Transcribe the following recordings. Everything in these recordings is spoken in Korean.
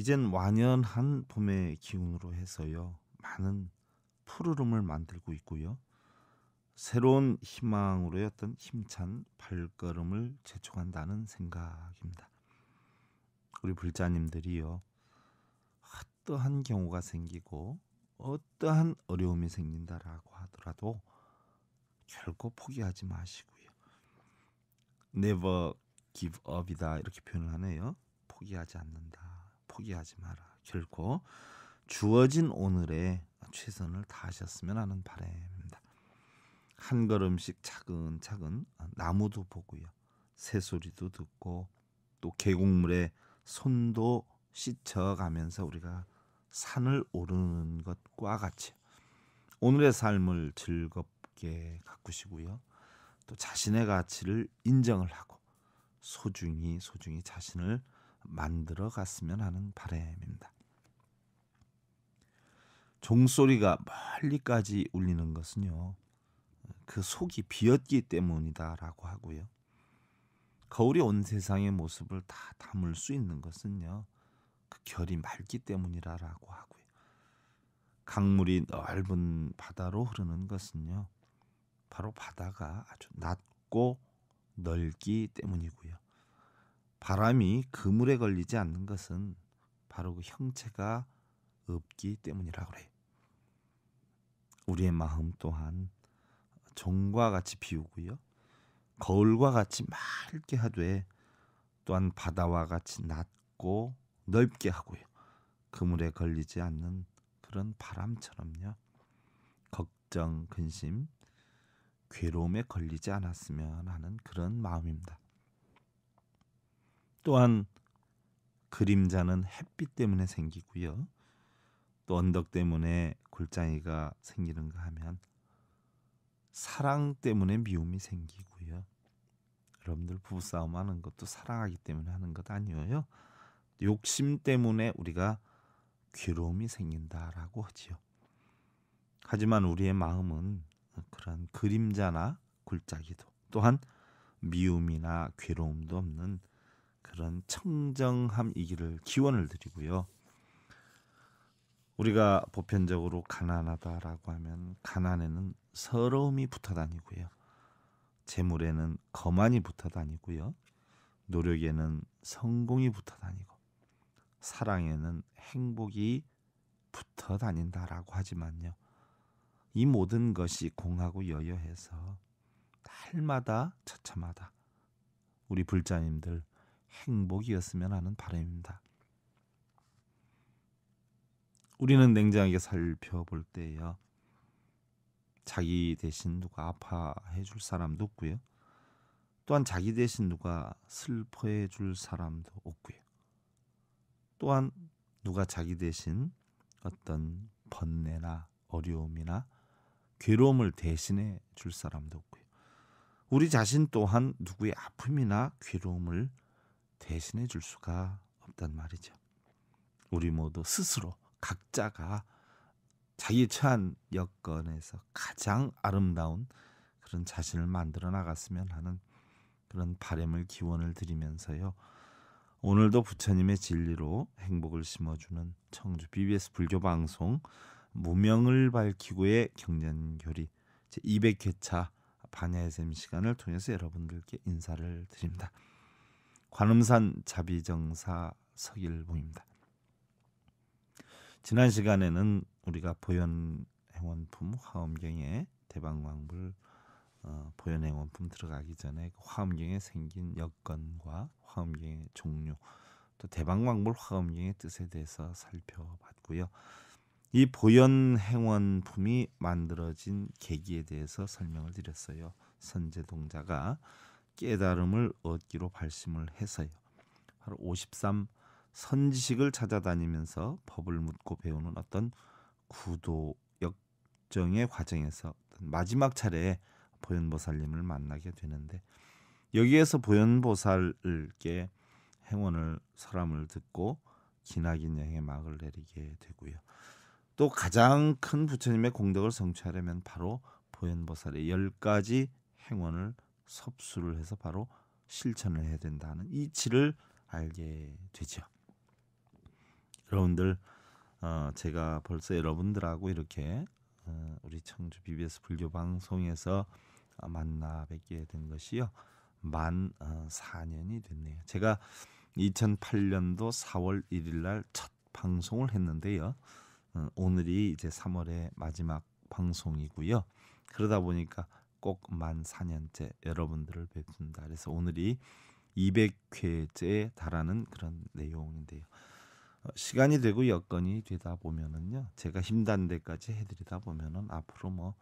이젠 완연한 봄의 기운으로 해서요. 많은 푸르름을 만들고 있고요. 새로운 희망으로의 어떤 힘찬 발걸음을 재촉한다는 생각입니다. 우리 불자님들이요. 어떠한 경우가 생기고 어떠한 어려움이 생긴다라고 하더라도 결코 포기하지 마시고요. Never give up이다 이렇게 표현을 하네요. 포기하지 않는다. 포기하지 마라. 결코 주어진 오늘에 최선을 다하셨으면 하는 바램입니다. 한 걸음씩 차근차근 나무도 보고요. 새소리도 듣고 또 계곡물에 손도 씻혀가면서 우리가 산을 오르는 것과 같이 오늘의 삶을 즐겁게 가꾸시고요. 또 자신의 가치를 인정을 하고 소중히 소중히 자신을 만들어 갔으면 하는 바램입니다. 종소리가 멀리까지 울리는 것은요. 그 속이 비었기 때문이다라고 하고요. 거울이 온 세상의 모습을 다 담을 수 있는 것은요. 그 결이 맑기 때문이라라고 하고요. 강물이 넓은 바다로 흐르는 것은요. 바로 바다가 아주 낮고 넓기 때문이고요. 바람이 그물에 걸리지 않는 것은 바로 그 형체가 없기 때문이라고 그래. 우리의 마음 또한 종과 같이 비우고요. 거울과 같이 맑게 하되 또한 바다와 같이 낮고 넓게 하고요. 그물에 걸리지 않는 그런 바람처럼요. 걱정, 근심, 괴로움에 걸리지 않았으면 하는 그런 마음입니다. 또한 그림자는 햇빛 때문에 생기고요. 또 언덕 때문에 골짜기가 생기는가 하면 사랑 때문에 미움이 생기고요. 여러분들 부부싸움 하는 것도 사랑하기 때문에 하는 것 아니에요. 욕심 때문에 우리가 괴로움이 생긴다라고 하지요. 하지만 우리의 마음은 그런 그림자나 굴짜기도 또한 미움이나 괴로움도 없는 그런 청정함이기를 기원을 드리고요. 우리가 보편적으로 가난하다라고 하면 가난에는 서러움이 붙어 다니고요. 재물에는 거만이 붙어 다니고요. 노력에는 성공이 붙어 다니고 사랑에는 행복이 붙어 다닌다라고 하지만요. 이 모든 것이 공하고 여여해서 날마다 처참하다. 우리 불자님들 행복이었으면 하는 바람입니다. 우리는 냉정하게 살펴볼 때요. 자기 대신 누가 아파해 줄 사람도 없고요. 또한 자기 대신 누가 슬퍼해 줄 사람도 없고요. 또한 누가 자기 대신 어떤 번뇌나 어려움이나 괴로움을 대신해 줄 사람도 없고요. 우리 자신 또한 누구의 아픔이나 괴로움을 대신해 줄 수가 없단 말이죠. 우리 모두 스스로 각자가 자기 처한 여건에서 가장 아름다운 그런 자신을 만들어 나갔으면 하는 그런 바램을 기원을 드리면서요. 오늘도 부처님의 진리로 행복을 심어주는 청주 BBS 불교 방송 무명을 밝히고의 경전교리 제 200회차 반야의 샘 시간을 통해서 여러분들께 인사를 드립니다. 관음산 자비정사 서길봉입니다. 지난 시간에는 우리가 보현행원품 화엄경의 대방광불 어, 보현행원품 들어가기 전에 그 화엄경에 생긴 여건과 화엄경의 종류 또 대방광불 화엄경의 뜻에 대해서 살펴봤고요. 이 보현행원품이 만들어진 계기에 대해서 설명을 드렸어요. 선제동자가 깨달음을 얻기로 발심을 해서요. 바로 53 선지식을 찾아다니면서 법을 묻고 배우는 어떤 구도 역정의 과정에서 마지막 차례에 보현보살님을 만나게 되는데 여기에서 보현보살께 행원을 설함을 듣고 기나긴 여행의 막을 내리게 되고요. 또 가장 큰 부처님의 공덕을 성취하려면 바로 보현보살의 열 가지 행원을 섭수를 해서 바로 실천을 해야 된다는 이치를 알게 되죠. 여러분들 어, 제가 벌써 여러분들하고 이렇게 어, 우리 청주 BBS 불교 방송에서 만나 뵙게 된 것이요 만 어, 4년이 됐네요. 제가 2008년도 4월 1일날 첫 방송을 했는데요. 어, 오늘이 이제 3월의 마지막 방송이고요. 그러다 보니까 꼭만 4년째 여러분들을 뵙습니다. 그래서 오늘이 200회째에 달하는 그런 내용인데요. 어, 시간이 되고 여건이 되다 보면은요. 제가 힘든 데까지 해드리다 보면은 앞으로 뭐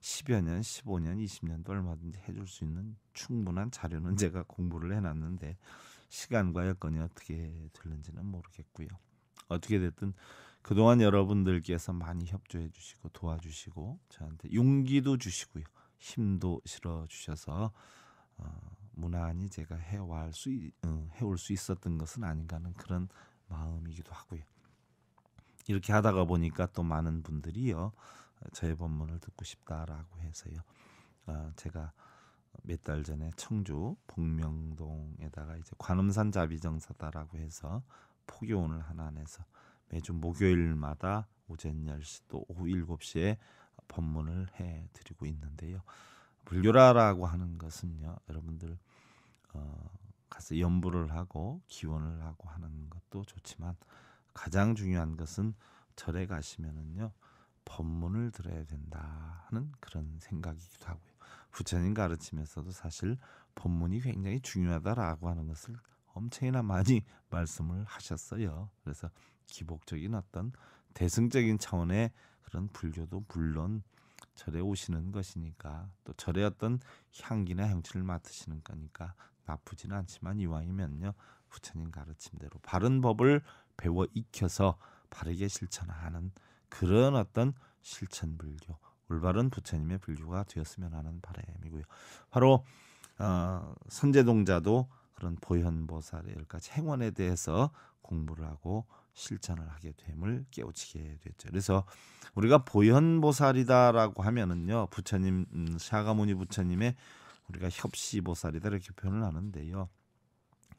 10여 년, 15년, 20년도 얼마든지 해줄 수 있는 충분한 자료는 제가 공부를 해놨는데 시간과 여건이 어떻게 되는지는 모르겠고요. 어떻게 됐든 그동안 여러분들께서 많이 협조해 주시고 도와주시고 저한테 용기도 주시고요. 힘도 실어 주셔서 어, 무난히 제가 해올 수 어, 해올 수 있었던 것은 아닌가 하는 그런 마음이기도 하고요. 이렇게 하다가 보니까 또 많은 분들이요 저의 본문을 듣고 싶다라고 해서요 어, 제가 몇 달 전에 청주 복명동에다가 이제 관음산 자비정사다라고 해서 포교원을 하나 내서 매주 목요일마다 오전 10시 또 오후 7시에 법문을 해드리고 있는데요. 불교라라고 하는 것은요, 여러분들 어, 가서 연부를 하고 기원을 하고 하는 것도 좋지만 가장 중요한 것은 절에 가시면은요 법문을 들어야 된다 하는 그런 생각이기도 하고요. 부처님 가르침에서도 사실 법문이 굉장히 중요하다라고 하는 것을 엄청이나 많이 말씀을 하셨어요. 그래서 기복적인 어떤 대승적인 차원의 그런 불교도 물론 절에 오시는 것이니까 또절에 어떤 향기나 향취를 맡으시는 거니까 나쁘지는 않지만 이왕이면요 부처님 가르침대로 바른 법을 배워 익혀서 바르게 실천하는 그런 어떤 실천 불교 올바른 부처님의 불교가 되었으면 하는 바람이고요. 바로 어, 선제동자도 그런 보현보살의 여러 가지 행원에 대해서 공부를 하고 실천을 하게 됨을 깨우치게 됐죠. 그래서 우리가 보현보살이다라고 하면은요 부처님 음, 샤가모니 부처님의 우리가 협시보살이다 이렇게 표현을 하는데요.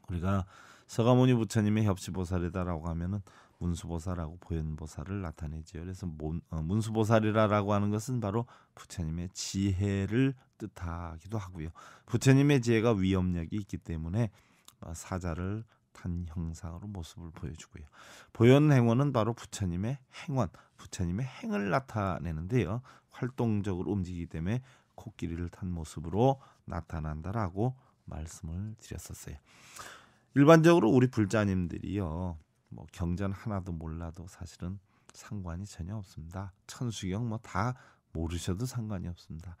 우리가 서가모니 부처님의 협시보살이다라고 하면은 문수보살하고 보현보살을 나타내지요. 그래서 문, 어, 문수보살이라라고 하는 것은 바로 부처님의 지혜를 뜻하기도 하고요. 부처님의 지혜가 위엄력이 있기 때문에 어, 사자를 비슷한 형상으로 모습을 보여주고요. 보현행원은 바로 부처님의 행원, 부처님의 행을 나타내는데요. 활동적으로 움직이기 때문에 코끼리를 탄 모습으로 나타난다라고 말씀을 드렸었어요. 일반적으로 우리 불자님들이요. 뭐 경전 하나도 몰라도 사실은 상관이 전혀 없습니다. 천수경 뭐 다 모르셔도 상관이 없습니다.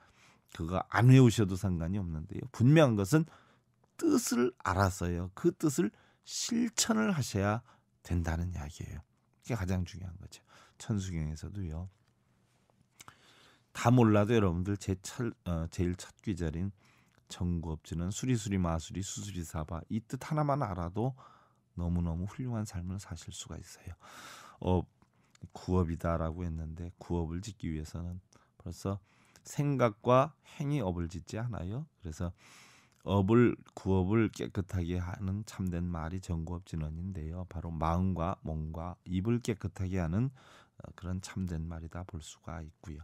그거 안 외우셔도 상관이 없는데요. 분명한 것은 뜻을 알아서요. 그 뜻을 실천을 하셔야 된다는 이야기예요. 그게 가장 중요한 거죠. 천수경에서도요. 다 몰라도 여러분들 제 철, 어, 제일 첫 귀절인 정구업주는 수리수리 마수리 수수리사바 이 뜻 하나만 알아도 너무너무 훌륭한 삶을 사실 수가 있어요. 어, 구업이다라고 했는데 구업을 짓기 위해서는 벌써 생각과 행위 업을 짓지 않아요. 그래서 업을 구업을 깨끗하게 하는 참된 말이 정구업진언인데요. 바로 마음과 몸과 입을 깨끗하게 하는 어, 그런 참된 말이다 볼 수가 있고요.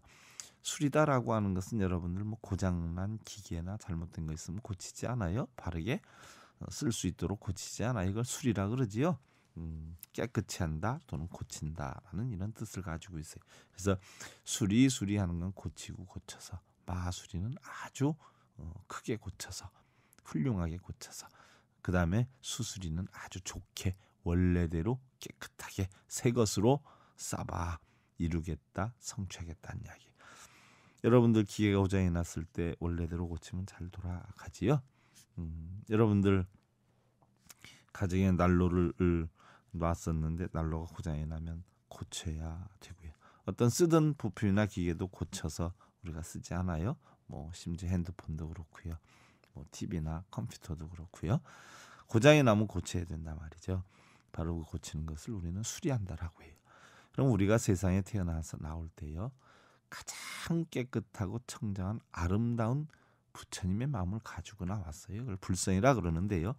술이다라고 하는 것은 여러분들 뭐 고장난 기계나 잘못된 거 있으면 고치지 않아요. 바르게 어, 쓸수 있도록 고치지 않아. 이걸 술이라 그러지요. 음, 깨끗이 한다 또는 고친다라는 이런 뜻을 가지고 있어요. 그래서 수리 수리하는 건 고치고 고쳐서 마수리는 아주 어, 크게 고쳐서 훌륭하게 고쳐서 그 다음에 수수리는 아주 좋게 원래대로 깨끗하게 새 것으로 싸봐 이루겠다 성취하겠다는 이야기. 여러분들 기계가 고장이 났을 때 원래대로 고치면 잘 돌아가지요. 음, 여러분들 가정에 난로를 놨었는데 난로가 고장이 나면 고쳐야 되고요. 어떤 쓰던 부품이나 기계도 고쳐서 우리가 쓰지 않아요. 뭐 심지어 핸드폰도 그렇고요. 뭐 TV나 컴퓨터도 그렇고요. 고장이 나면 고쳐야 된다 말이죠. 바로 그 고치는 것을 우리는 수리한다라고 해요. 그럼 우리가 세상에 태어나서 나올 때요. 가장 깨끗하고 청정한 아름다운 부처님의 마음을 가지고 나왔어요. 그걸 불성이라 그러는데요.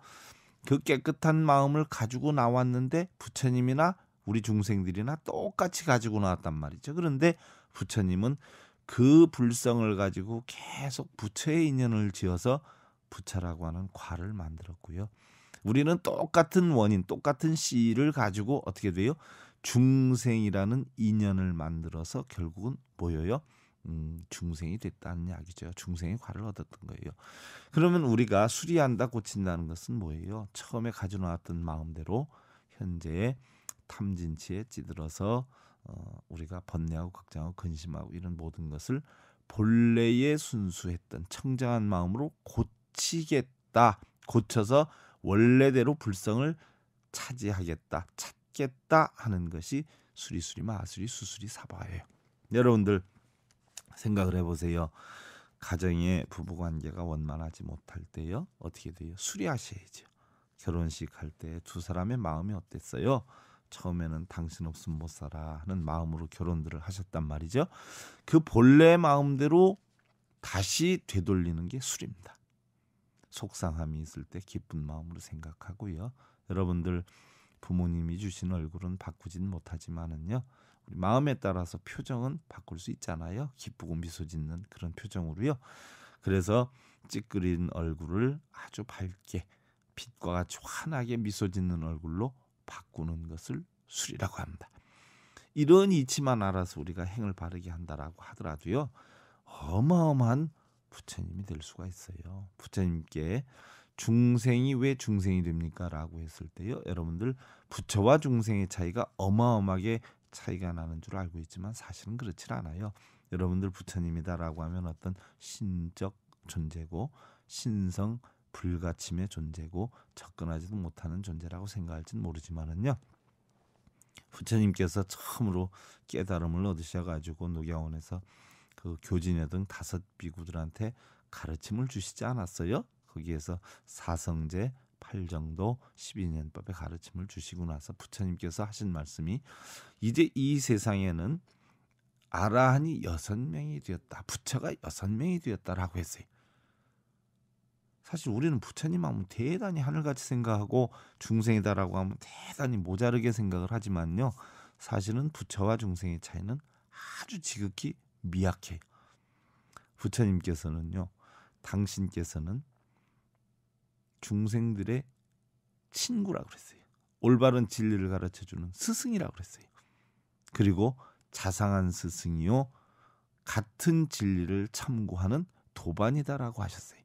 그 깨끗한 마음을 가지고 나왔는데 부처님이나 우리 중생들이나 똑같이 가지고 나왔단 말이죠. 그런데 부처님은 그 불성을 가지고 계속 부처의 인연을 지어서 부차라고 하는 과를 만들었고요. 우리는 똑같은 원인, 똑같은 씨를 가지고 어떻게 돼요? 중생이라는 인연을 만들어서 결국은 모여요. 음, 중생이 됐다는 이야기죠. 중생의 과를 얻었던 거예요. 그러면 우리가 수리한다 고친다는 것은 뭐예요? 처음에 가져놓던 마음대로 현재의 탐진치에 찌들어서 어, 우리가 번뇌하고 걱정하고 근심하고 이런 모든 것을 본래의 순수했던 청정한 마음으로 곧 고치겠다. 고쳐서 원래대로 불성을 차지하겠다. 찾겠다 하는 것이 수리수리 마수리 수술이 사바예요. 여러분들 생각을 해보세요. 가정의 부부관계가 원만하지 못할 때요. 어떻게 돼요? 수리하셔야죠. 결혼식 할 때 두 사람의 마음이 어땠어요? 처음에는 당신 없으면 못 살아 하는 마음으로 결혼들을 하셨단 말이죠. 그 본래 마음대로 다시 되돌리는 게수리입니다 속상함이 있을 때 기쁜 마음으로 생각하고요. 여러분들 부모님이 주신 얼굴은 바꾸진 못하지만은요. 우리 마음에 따라서 표정은 바꿀 수 있잖아요. 기쁘고 미소 짓는 그런 표정으로요. 그래서 찌그린 얼굴을 아주 밝게 빛과 같이 환하게 미소 짓는 얼굴로 바꾸는 것을 술이라고 합니다. 이런 이치만 알아서 우리가 행을 바르게 한다라고 하더라도요. 어마어마한 부처님이 될 수가 있어요. 부처님께 중생이 왜 중생이 됩니까라고 했을 때요. 여러분들 부처와 중생의 차이가 어마어마하게 차이가 나는 줄 알고 있지만 사실은 그렇지 않아요. 여러분들 부처님이다라고 하면 어떤 신적 존재고 신성 불가침의 존재고 접근하지도 못하는 존재라고 생각할지는 모르지만은요. 부처님께서 처음으로 깨달음을 얻으셔 가지고 녹야원에서 그 교진회 등 다섯 비구들한테 가르침을 주시지 않았어요? 거기에서 사성제, 팔정도, 12년법의 가르침을 주시고 나서 부처님께서 하신 말씀이 이제 이 세상에는 아라한이 여섯 명이 되었다. 부처가 여섯 명이 되었다라고 했어요. 사실 우리는 부처님 하면 대단히 하늘같이 생각하고 중생이다라고 하면 대단히 모자르게 생각을 하지만요. 사실은 부처와 중생의 차이는 아주 지극히 미약해. 부처님께서는요. 당신께서는 중생들의 친구라 그랬어요. 올바른 진리를 가르쳐 주는 스승이라 그랬어요. 그리고 자상한 스승이요 같은 진리를 참고하는 도반이다라고 하셨어요.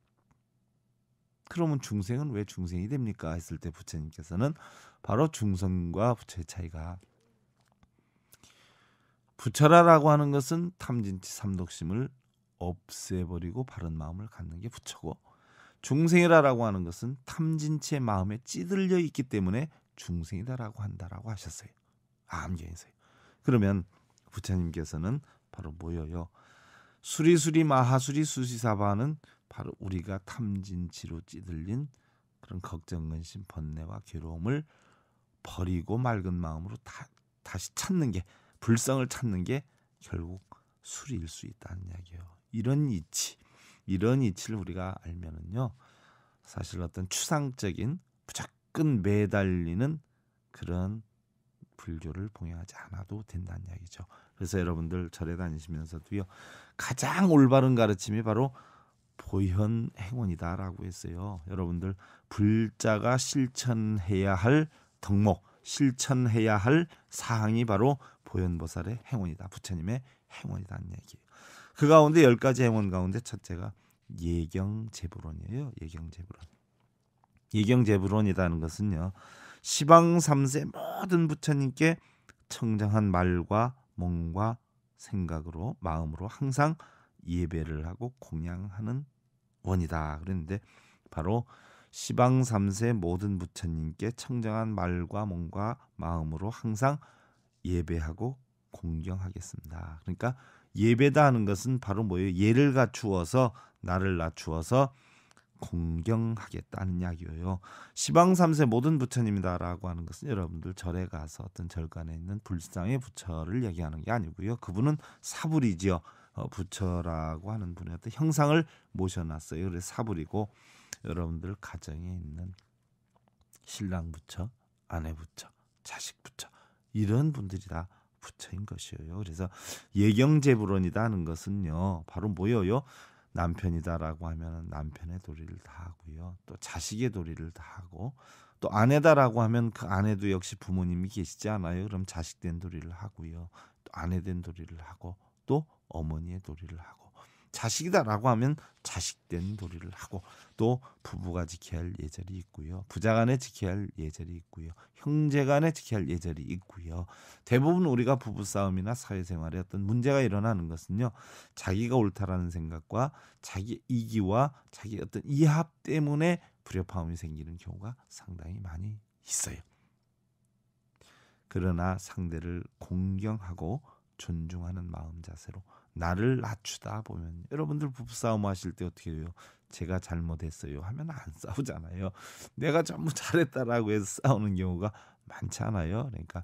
그러면 중생은 왜 중생이 됩니까? 했을 때 부처님께서는 바로 중생과 부처의 차이가 부처라라고 하는 것은 탐진치 삼독심을 없애버리고 바른 마음을 갖는 게 부처고 중생이라라고 하는 것은 탐진치의 마음에 찌들려 있기 때문에 중생이다라고 한다라고 하셨어요. 암경이세요. 그러면 부처님께서는 바로 뭐예요 수리수리 마하수리 수시사바는 바로 우리가 탐진치로 찌들린 그런 걱정, 근심, 번뇌와 괴로움을 버리고 맑은 마음으로 다, 다시 찾는 게 불상을 찾는 게 결국 술일 수 있다는 이야기예요. 이런 이치, 이런 이치를 우리가 알면은요, 사실 어떤 추상적인 무조건 매달리는 그런 불교를 봉행하지 않아도 된다는 이야기죠. 그래서 여러분들 절에 다니시면서도요, 가장 올바른 가르침이 바로 보현 행운이다라고 했어요. 여러분들 불자가 실천해야 할 덕목, 실천해야 할 사항이 바로 보현보살의 행운이다. 부처님의 행운이다는 얘기. 예요그 가운데 열 가지 행운 가운데 첫째가 예경제불원이에요예경제불원예경제불원이라는 것은요. 시방 삼세 모든 부처님께 청정한 말과 몸과 생각으로 마음으로 항상 예배를 하고 공양하는 원이다. 그랬는데 바로 시방 삼세 모든 부처님께 청정한 말과 몸과 마음으로 항상 예배하고 공경하겠습니다. 그러니까 예배다 하는 것은 바로 뭐예요? 예를 갖추어서 나를 낮추어서 공경하겠다는 이야기예요. 시방 삼세 모든 부처님이다라고 하는 것은 여러분들 절에 가서 어떤 절간에 있는 불상의 부처를 얘기하는 게 아니고요. 그분은 사불이지요. 어, 부처라고 하는 분의 어떤 형상을 모셔놨어요. 그래서 사불이고 여러분들 가정에 있는 신랑 부처, 아내 부처, 자식 부처 이런 분들이 다 부처인 것이에요. 그래서 예경제불원이다 하는 것은요. 바로 뭐예요? 남편이다라고 하면 남편의 도리를 다 하고요. 또 자식의 도리를 다 하고 또 아내다라고 하면 그 아내도 역시 부모님이 계시지 않아요. 그럼 자식된 도리를 하고요. 또 아내된 도리를 하고 또 어머니의 도리를 하고 자식이다라고 하면 자식된 도리를 하고 또 부부가 지켜야 할 예절이 있고요. 부자간에 지켜야 할 예절이 있고요. 형제간에 지켜야 할 예절이 있고요. 대부분 우리가 부부 싸움이나 사회생활에 어떤 문제가 일어나는 것은요. 자기가 옳다라는 생각과 자기 이기와 자기 어떤 이합 때문에 불협화음이 생기는 경우가 상당히 많이 있어요. 그러나 상대를 공경하고 존중하는 마음 자세로 나를 낮추다 보면 여러분들 부부싸움 하실 때 어떻게 해요? 제가 잘못했어요 하면 안 싸우잖아요. 내가 전부 잘했다라고 해서 싸우는 경우가 많잖아요. 그러니까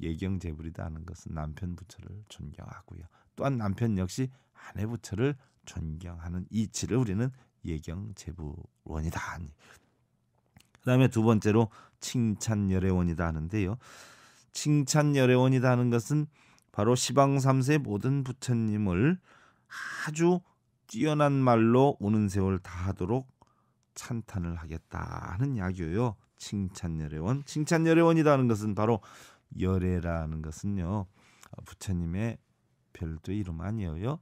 예경제불이다는 하 것은 남편 부처를 존경하고요. 또한 남편 역시 아내 부처를 존경하는 이치를 우리는 예경제부원이다 그다음에 두 번째로 칭찬열애원이다 하는데요. 칭찬열애원이다 하는 것은 바로 시방 3세 모든 부처님을 아주 뛰어난 말로 오는 세월 다 하도록 찬탄을 하겠다 하는 약이에요. 칭찬여래원칭찬여래원이라는 것은 바로 여래라는 것은요. 어, 부처님의 별도의 이름 아니에요.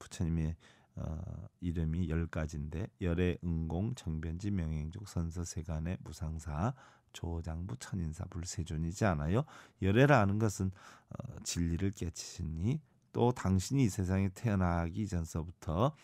부처님의 어, 이름이 열 가지인데 열애, 은공, 정변지, 명행족, 선서, 세간의 무상사, 조장부 천인사 불세존이지 않아요. 열애라 하는 것은 어, 진리를 깨치시니 또 당신이 이 세상에 태어나기 전서부터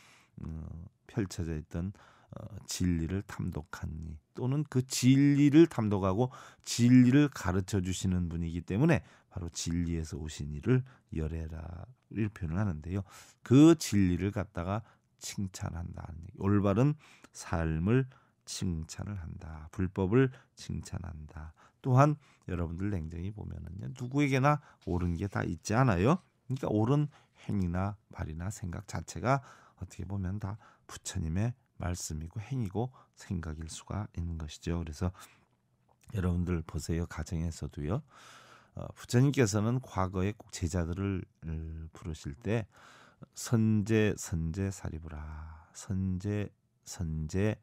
음, 펼쳐져 있던 어, 진리를 탐독하니 또는 그 진리를 탐독하고 진리를 가르쳐 주시는 분이기 때문에 바로 진리에서 오신 이를 열애라 를 표현을 하는데요. 그 진리를 갖다가 칭찬한다는 얘기. 올바른 삶을 칭찬을 한다. 불법을 칭찬한다. 또한 여러분들 냉정히 보면은요. 누구에게나 옳은 게 다 있지 않아요. 그러니까 옳은 행위나 말이나 생각 자체가 어떻게 보면 다 부처님의 말씀이고 행이고 생각일 수가 있는 것이죠. 그래서 여러분들 보세요. 가정에서도요. 어, 부처님께서는 과거에 꼭 제자들을 부르실 때 선제 선제 사리브라 선제 선제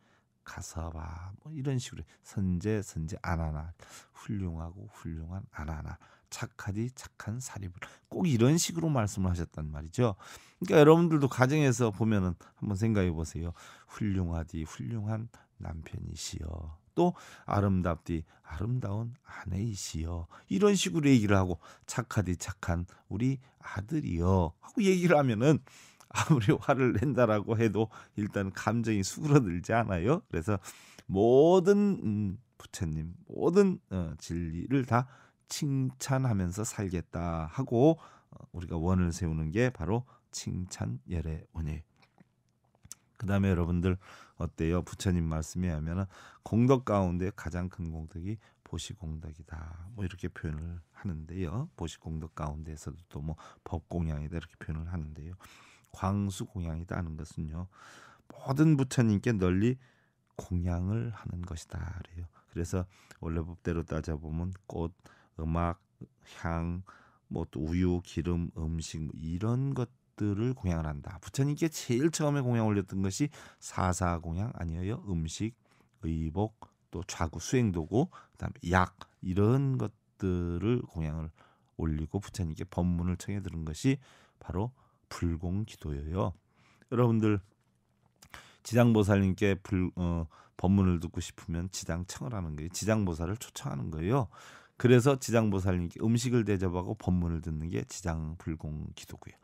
가사와 뭐 이런 식으로 선제 선제 아나나 훌륭하고 훌륭한 아나나 착하디 착한 사립을 꼭 이런 식으로 말씀을 하셨단 말이죠. 그러니까 여러분들도 가정에서 보면은 한번 생각해 보세요. 훌륭하디 훌륭한 남편이시여. 또 아름답디 아름다운 아내이시여 이런 식으로 얘기를 하고 착하디 착한 우리 아들이여 하고 얘기를 하면은 아무리 화를 낸다라고 해도 일단 감정이 수그러들지 않아요. 그래서 모든 음, 부처님 모든 어, 진리를 다 칭찬하면서 살겠다 하고 어, 우리가 원을 세우는 게 바로 칭찬 열례 원예. 그다음에 여러분들 어때요? 부처님 말씀에 하면은 공덕 가운데 가장 큰 공덕이 보시공덕이다. 뭐 이렇게 표현을 하는데요. 보시공덕 가운데서도또뭐 법공양이다 이렇게 표현을 하는데요. 광수 공양이다 는 것은요. 모든 부처님께 널리 공양을 하는 것이다 그래요. 그래서 원래 법대로 따져보면 꽃, 음악, 향, 뭐또 우유, 기름, 음식 뭐 이런 것들을 공양을 한다. 부처님께 제일 처음에 공양 올렸던 것이 사사 공양 아니에요. 음식, 의복, 또 좌구 수행도구, 그다음에 약 이런 것들을 공양을 올리고 부처님께 법문을 청해 들은 것이 바로 불공기도예요. 여러분들 지장보살님께 불, 어, 법문을 듣고 싶으면 지장청을 하는 거예요. 지장보살을 초청하는 거예요. 그래서 지장보살님께 음식을 대접하고 법문을 듣는 게 지장불공기도고요.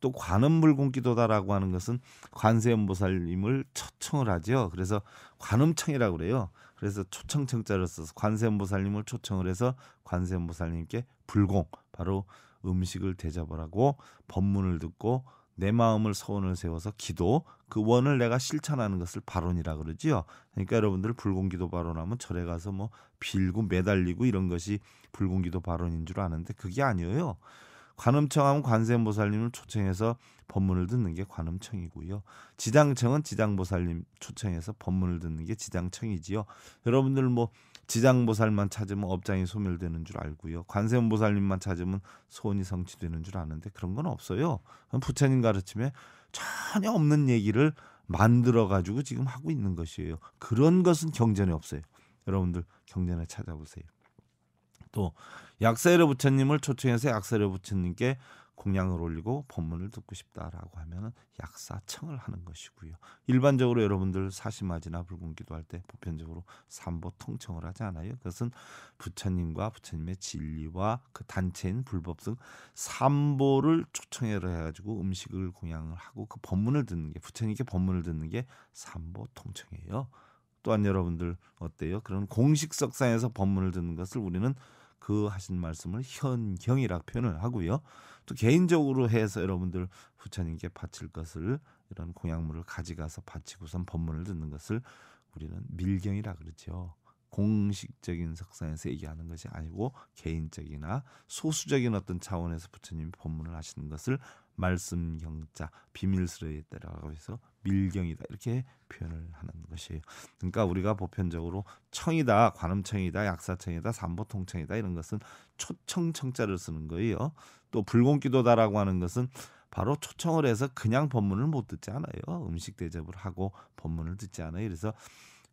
또 관음불공기도다라고 하는 것은 관세음보살님을 초청을 하죠. 그래서 관음청이라고 그래요. 그래서 초청청자를 써서 관세음보살님을 초청을 해서 관세음보살님께 불공 바로 음식을 대접을 하고 법문을 듣고 내 마음을 서원을 세워서 기도 그 원을 내가 실천하는 것을 발언이라 그러지요. 그러니까 여러분들 불공기도 발언하면 절에 가서 뭐 빌고 매달리고 이런 것이 불공기도 발언인 줄 아는데 그게 아니에요. 관음청하면 관세음보살님을 초청해서 법문을 듣는 게 관음청이고요. 지당청은 지당보살님 초청해서 법문을 듣는 게 지당청이지요. 여러분들 뭐 지장보살만 찾으면 업장이 소멸되는 줄 알고요. 관세음보살님만 찾으면 소원이 성취되는 줄 아는데 그런 건 없어요. 부처님 가르침에 전혀 없는 얘기를 만들어 가지고 지금 하고 있는 것이에요. 그런 것은 경전에 없어요. 여러분들 경전에 찾아보세요. 또 약세례 부처님을 초청해서 약세례 부처님께 공양을 올리고 법문을 듣고 싶다라고 하면 약사청을 하는 것이고요. 일반적으로 여러분들 사시마지나불공기도할 때 보편적으로 삼보 통청을 하지 않아요. 그것은 부처님과 부처님의 진리와 그 단체인 불법 등 삼보를 초청해를 해가지고 음식을 공양을 하고 그 법문을 듣는 게 부처님께 법문을 듣는 게 삼보 통청이에요. 또한 여러분들 어때요? 그런 공식 석상에서 법문을 듣는 것을 우리는 그 하신 말씀을 현경이라 표현을 하고요. 또 개인적으로 해서 여러분들 부처님께 바칠 것을 이런 공약물을 가져가서 바치고선 법문을 듣는 것을 우리는 밀경이라 그러죠. 공식적인 석상에서 얘기하는 것이 아니고 개인적이나 소수적인 어떤 차원에서 부처님이 법문을 하시는 것을 말씀 경자 비밀스러이 때라고 해서 밀경이다 이렇게 표현을 하는 것이에요. 그러니까 우리가 보편적으로 청이다, 관음청이다, 약사청이다, 삼보통청이다 이런 것은 초청청자를 쓰는 거예요. 또 불공기도다라고 하는 것은 바로 초청을 해서 그냥 법문을 못 듣지 않아요. 음식 대접을 하고 법문을 듣지 않아요. 그래서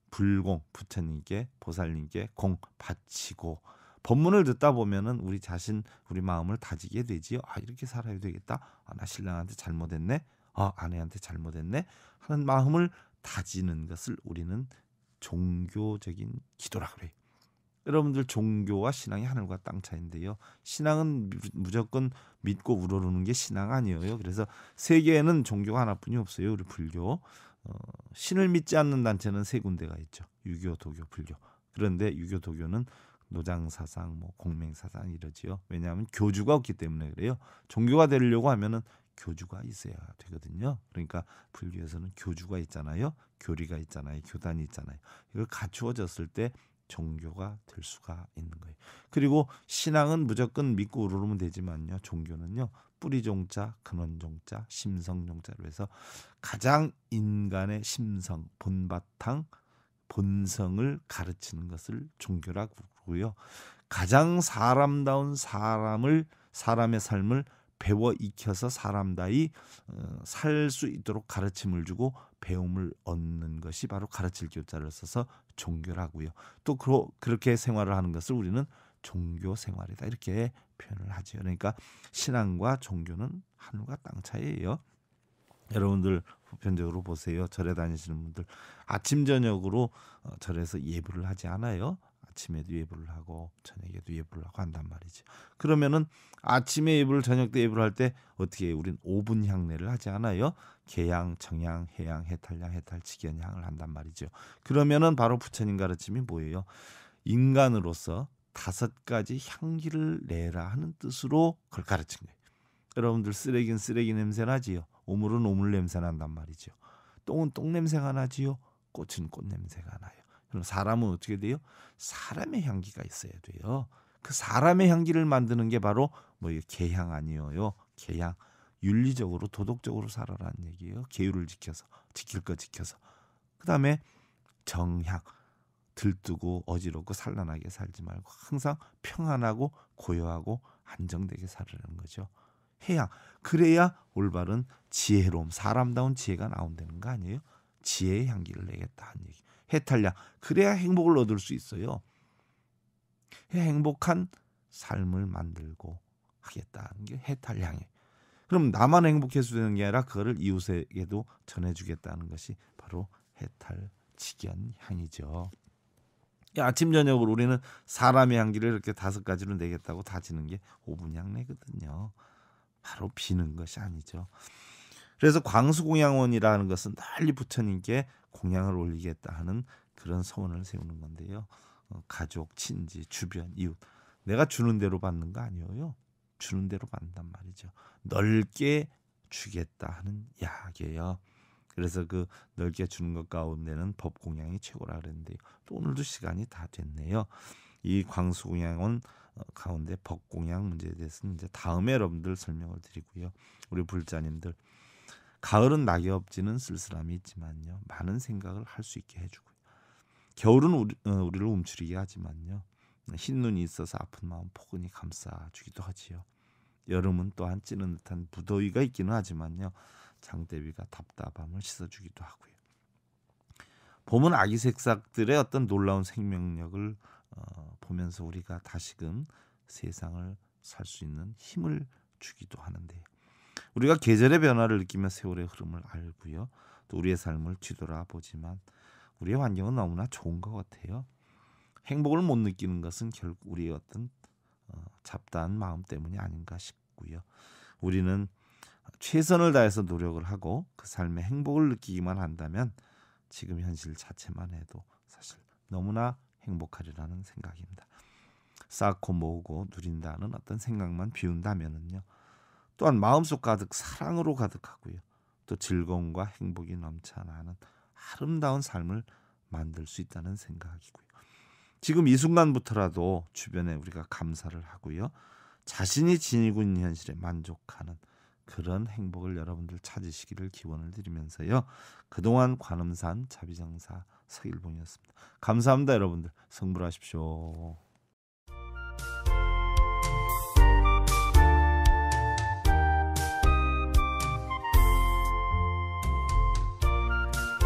불공 부처님께 보살님께 공 바치고 본문을 듣다 보면은 우리 자신 우리 마음을 다지게 되지요. 아 이렇게 살아야 되겠다. 아, 나 신랑한테 잘못했네. 아 아내한테 잘못했네. 하는 마음을 다지는 것을 우리는 종교적인 기도라 그래요. 여러분들 종교와 신앙이 하늘과 땅 차인데요. 신앙은 무조건 믿고 우러르는 게 신앙 아니에요. 그래서 세계에는 종교가 하나뿐이 없어요. 우리 불교 어, 신을 믿지 않는 단체는 세 군데가 있죠. 유교, 도교, 불교. 그런데 유교, 도교는 노장 사상, 뭐 공맹 사상 이러지요. 왜냐하면 교주가 없기 때문에 그래요. 종교가 되려고 하면은 교주가 있어야 되거든요. 그러니까 불교에서는 교주가 있잖아요. 교리가 있잖아요. 교단이 있잖아요. 이걸 갖추어졌을 때 종교가 될 수가 있는 거예요. 그리고 신앙은 무조건 믿고 오르면 되지만요. 종교는요. 뿌리 종자, 근원 종자, 심성 종자로 해서 가장 인간의 심성, 본바탕, 본성을 가르치는 것을 종교라고 하고요. 가장 사람다운 사람을 사람의 삶을 배워 익혀서 사람다이 어, 살수 있도록 가르침을 주고 배움을 얻는 것이 바로 가르칠 교자를 써서 종교라고요. 또 그러, 그렇게 생활을 하는 것을 우리는 종교 생활이다 이렇게 표현을 하죠. 그러니까 신앙과 종교는 하늘과 땅 차이예요. 여러분들 보편적으로 보세요. 절에 다니시는 분들 아침 저녁으로 어, 절에서 예불을 하지 않아요. 아침에도 예불을 하고 저녁에도 예불을 하고 한단 말이죠. 그러면은 아침에 예불 저녁 때 예불을 할 때 어떻게 우린 오분 향례를 하지 않아요? 개양, 청양, 해양, 해탈양, 해탈치견 향을 한단 말이죠. 그러면은 바로 부처님 가르침이 뭐예요? 인간으로서 다섯 가지 향기를 내라 하는 뜻으로 그걸 가르친 거예요. 여러분들 쓰레기는 쓰레기 냄새 나지요. 오물은 오물 냄새 난단 말이죠. 똥은 똥 냄새가 나지요. 꽃은 꽃 냄새가 나요. 그럼 사람은 어떻게 돼요? 사람의 향기가 있어야 돼요. 그 사람의 향기를 만드는 게 바로 뭐 개향 아니에요. 개향. 윤리적으로 도덕적으로 살아라는 얘기예요. 계율을 지켜서 지킬 거 지켜서. 그다음에 정향. 들뜨고 어지럽고 산란하게 살지 말고 항상 평안하고 고요하고 안정되게 살으라는 거죠. 해양 그래야 올바른 지혜로움 사람다운 지혜가 나온다는 거 아니에요? 지혜의 향기를 내겠다는 얘기. 해탈량 그래야 행복을 얻을 수 있어요. 행복한 삶을 만들고 하겠다는 게 해탈량이에요. 그럼 나만 행복해서 되는 게 아니라 그거를 이웃에게도 전해주겠다는 것이 바로 해탈직연향이죠 아침 저녁으로 우리는 사람의 향기를 이렇게 다섯 가지로 내겠다고 다지는 게 오분향내거든요. 바로 비는 것이 아니죠. 그래서 광수공양원이라는 것은 달리 부처님께 공양을 올리겠다 하는 그런 서원을 세우는 건데요. 어, 가족, 친지, 주변, 이웃. 내가 주는 대로 받는 거 아니에요. 주는 대로 받는단 말이죠. 넓게 주겠다 하는 약이에요. 그래서 그 넓게 주는 것 가운데는 법 공양이 최고라 그랬는데요. 또 오늘도 시간이 다 됐네요. 이 광수 공양원 어, 가운데 법 공양 문제에 대해서는 이제 다음에 여러분들 설명을 드리고요. 우리 불자님들 가을은 낙엽 지는 쓸쓸함이 있지만요. 많은 생각을 할 수 있게 해주고요. 겨울은 우리, 어, 우리를 움츠리게 하지만요. 흰 눈이 있어서 아픈 마음 포근히 감싸주기도 하지요. 여름은 또한 찌는 듯한 무더위가 있기는 하지만요. 장대비가 답답함을 씻어주기도 하고요. 봄은 아기 색상들의 어떤 놀라운 생명력을 어, 보면서 우리가 다시금 세상을 살 수 있는 힘을 주기도 하는데요. 우리가 계절의 변화를 느끼며 세월의 흐름을 알고요. 또 우리의 삶을 뒤돌아보지만 우리의 환경은 너무나 좋은 것 같아요. 행복을 못 느끼는 것은 결국 우리의 어떤 어, 잡다한 마음 때문이 아닌가 싶고요. 우리는 최선을 다해서 노력을 하고 그 삶의 행복을 느끼기만 한다면 지금 현실 자체만 해도 사실 너무나 행복하리라는 생각입니다. 쌓고 모으고 누린다는 어떤 생각만 비운다면은요. 또한 마음속 가득 사랑으로 가득하고요. 또 즐거움과 행복이 넘쳐나는 아름다운 삶을 만들 수 있다는 생각이고요. 지금 이 순간부터라도 주변에 우리가 감사를 하고요. 자신이 지니고 있는 현실에 만족하는 그런 행복을 여러분들 찾으시기를 기원을 드리면서요. 그동안 관음산 자비장사 서일봉이었습니다. 감사합니다, 여러분들. 성불하십시오.